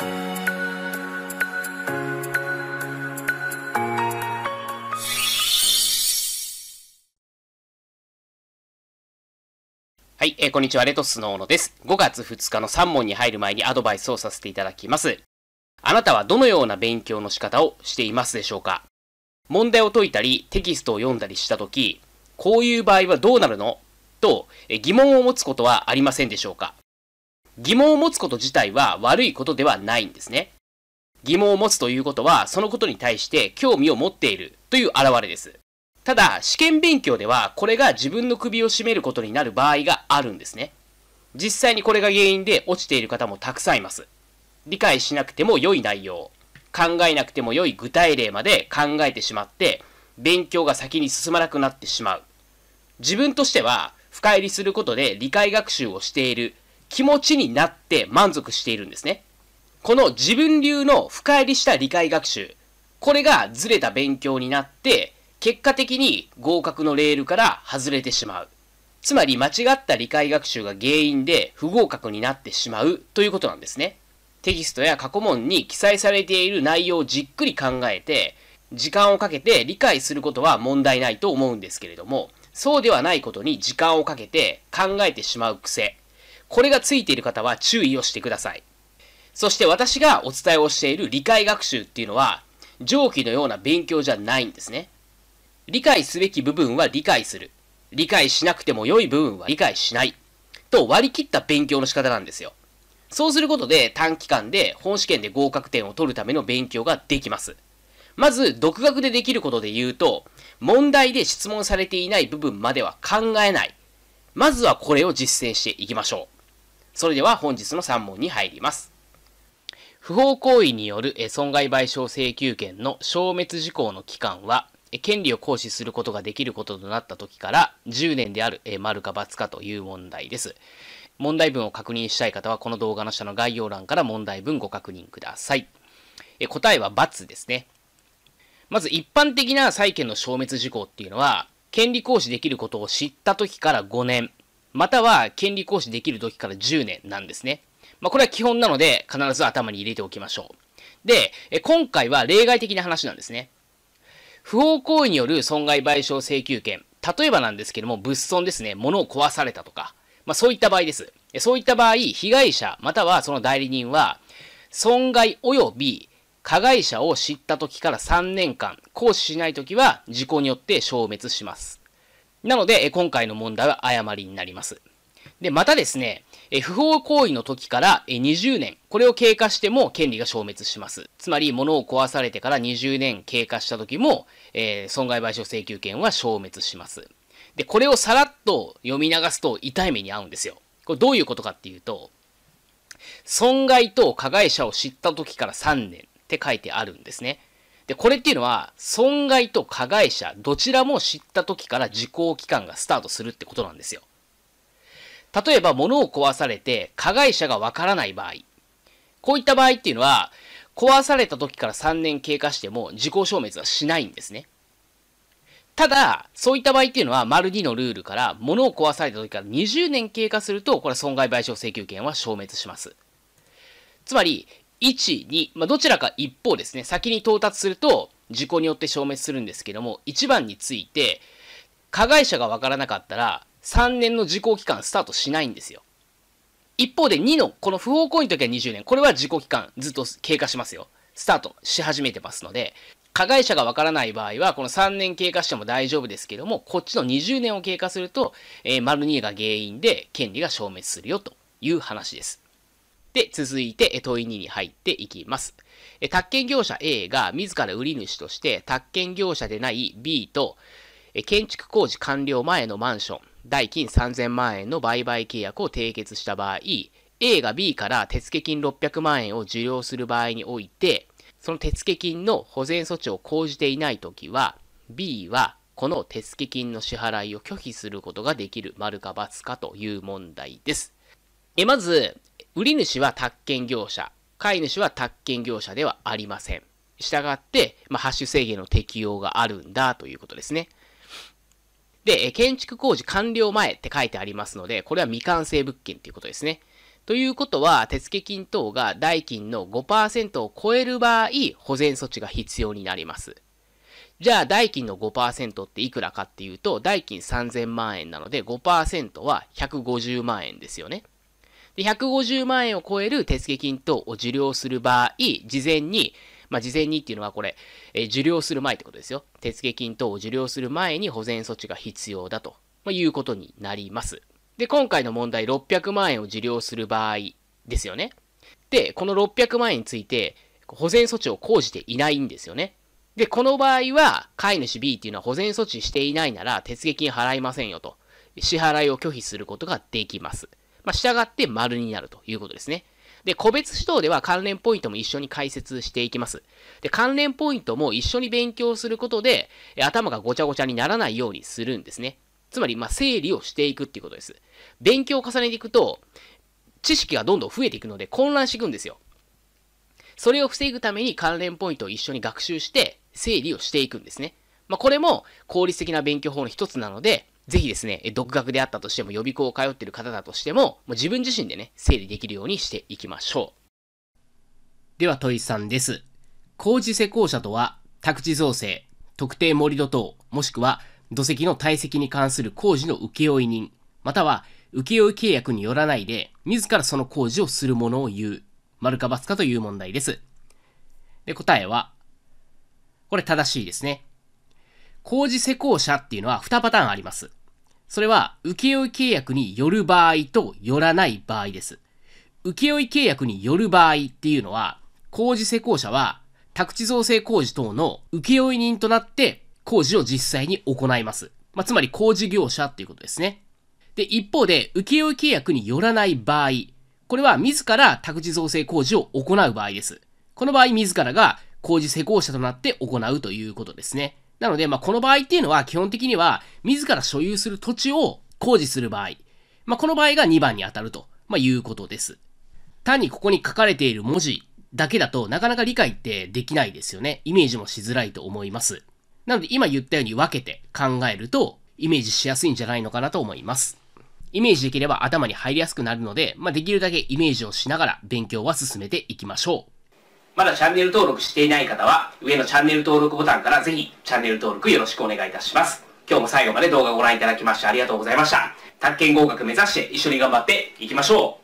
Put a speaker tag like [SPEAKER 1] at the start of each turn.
[SPEAKER 1] はい、えー、こんにちは、レトスの小野です。5月2日の3問に入る前にアドバイスをさせていただきます。あなたはどのような勉強の仕方をしていますでしょうか問題を解いたり、テキストを読んだりしたとき、こういう場合はどうなるのと疑問を持つことはありませんでしょうか疑問を持つこと自体は悪いことではないんですね。疑問を持つということは、そのことに対して興味を持っているという表れです。ただ、試験勉強ではこれが自分の首を絞めることになる場合があるんですね。実際にこれが原因で落ちている方もたくさんいます。理解しなくても良い内容、考えなくても良い具体例まで考えてしまって、勉強が先に進まなくなってしまう。自分としては、深入りすることで理解学習をしている気持ちになって満足しているんですね。この自分流の深入りした理解学習、これがずれた勉強になって、結果的に合格のレールから外れてしまう。つまり間違った理解学習が原因で不合格になってしまうということなんですね。テキストや過去問に記載されている内容をじっくり考えて、時間をかけて理解することは問題ないと思うんですけれども、そうではないことに時間をかけて考えてしまう癖。これがついている方は注意をしてください。そして私がお伝えをしている理解学習っていうのは、上記のような勉強じゃないんですね。理解すべき部分は理解する。理解しなくても良い部分は理解しない。と割り切った勉強の仕方なんですよ。そうすることで短期間で本試験で合格点を取るための勉強ができます。まず、独学でできることで言うと、問題で質問されていない部分までは考えない。まずはこれを実践していきましょう。それでは本日の3問に入ります。不法行為による損害賠償請求権の消滅事項の期間は、権利を行使することができることとなった時から10年である丸か×かという問題です。問題文を確認したい方はこの動画の下の概要欄から問題文ご確認ください。答えは×ですね。まず一般的な債権の消滅事項っていうのは、権利行使できることを知った時から5年、または権利行使できる時から10年なんですね。まあ、これは基本なので必ず頭に入れておきましょう。で、今回は例外的な話なんですね。不法行為による損害賠償請求権。例えばなんですけども、物損ですね。物を壊されたとか。まあ、そういった場合です。そういった場合、被害者またはその代理人は、損害及び加害者を知った時から3年間、行使しない時は事故によって消滅します。なので、今回の問題は誤りになります。で、またですね、不法行為の時から20年、これを経過しても権利が消滅します。つまり、物を壊されてから20年経過した時も、えー、損害賠償請求権は消滅します。で、これをさらっと読み流すと痛い目に遭うんですよ。これどういうことかっていうと、損害と加害者を知った時から3年って書いてあるんですね。で、これっていうのは、損害と加害者、どちらも知った時から時効期間がスタートするってことなんですよ。例えば、物を壊されて、加害者がわからない場合、こういった場合っていうのは、壊された時から3年経過しても、時効消滅はしないんですね。ただ、そういった場合っていうのは、丸2のルールから、物を壊された時から20年経過すると、これは損害賠償請求権は消滅します。つまり、1、2、まあ、どちらか一方ですね、先に到達すると、事故によって消滅するんですけども、1番について、加害者がわからなかったら、3年の時効期間スタートしないんですよ。一方で2の、この不法行為の時は20年、これは時効期間ずっと経過しますよ。スタートし始めてますので、加害者がわからない場合は、この3年経過しても大丈夫ですけども、こっちの20年を経過すると、えー、丸2が原因で権利が消滅するよという話です。で、続いて問い2に入っていきます。宅建業者 A が自ら売り主として宅建業者でない B と建築工事完了前のマンション、代金3000万円の売買契約を締結した場合、A が B から手付金600万円を受領する場合において、その手付金の保全措置を講じていないときは、B はこの手付金の支払いを拒否することができる丸か×かという問題です。えまず、売り主は宅建業者、買い主は宅建業者ではありません。したがって、まあ、ハッシュ制限の適用があるんだということですね。で、建築工事完了前って書いてありますので、これは未完成物件ということですね。ということは、手付金等が代金の5%を超える場合、保全措置が必要になります。じゃあ、代金の5%っていくらかっていうと、代金3000万円なので5%は150万円ですよね。で、150万円を超える手付金等を受領する場合、事前に、まあ、事前にっていうのはこれ、えー、受領する前ってことですよ。手付金等を受領する前に保全措置が必要だと、まあ、いうことになります。で、今回の問題600万円を受領する場合ですよね。で、この600万円について、保全措置を講じていないんですよね。で、この場合は、飼い主 B っていうのは保全措置していないなら、手付金払いませんよと、支払いを拒否することができます。まあ、従って丸になるということですね。で、個別指導では関連ポイントも一緒に解説していきます。で、関連ポイントも一緒に勉強することで、頭がごちゃごちゃにならないようにするんですね。つまり、まあ、整理をしていくっていうことです。勉強を重ねていくと、知識がどんどん増えていくので混乱していくんですよ。それを防ぐために関連ポイントを一緒に学習して整理をしていくんですね。まあ、これも効率的な勉強法の一つなので、ぜひですね、独学であったとしても、予備校を通っている方だとしても、もう自分自身でね、整理できるようにしていきましょう。では、問いさんです。工事施工者とは、宅地造成、特定盛土等、もしくは土石の堆積に関する工事の請負人、または請負契約によらないで、自らその工事をするものを言う、丸かツかという問題です。で、答えは、これ正しいですね。工事施工者っていうのは2パターンあります。それは、請負契約による場合とよらない場合です。請負契約による場合っていうのは、工事施工者は、宅地造成工事等の請負人となって工事を実際に行います。まあ、つまり工事業者っていうことですね。で、一方で、請負契約によらない場合、これは自ら宅地造成工事を行う場合です。この場合、自らが工事施工者となって行うということですね。なので、まあ、この場合っていうのは基本的には自ら所有する土地を工事する場合、まあ、この場合が2番に当たると、まあ、いうことです。単にここに書かれている文字だけだとなかなか理解ってできないですよね。イメージもしづらいと思います。なので今言ったように分けて考えるとイメージしやすいんじゃないのかなと思います。イメージできれば頭に入りやすくなるので、まあ、できるだけイメージをしながら勉強は進めていきましょう。まだチャンネル登録していない方は、上のチャンネル登録ボタンからぜひチャンネル登録よろしくお願いいたします。今日も最後まで動画をご覧いただきましてありがとうございました。宅建合格目指して一緒に頑張っていきましょう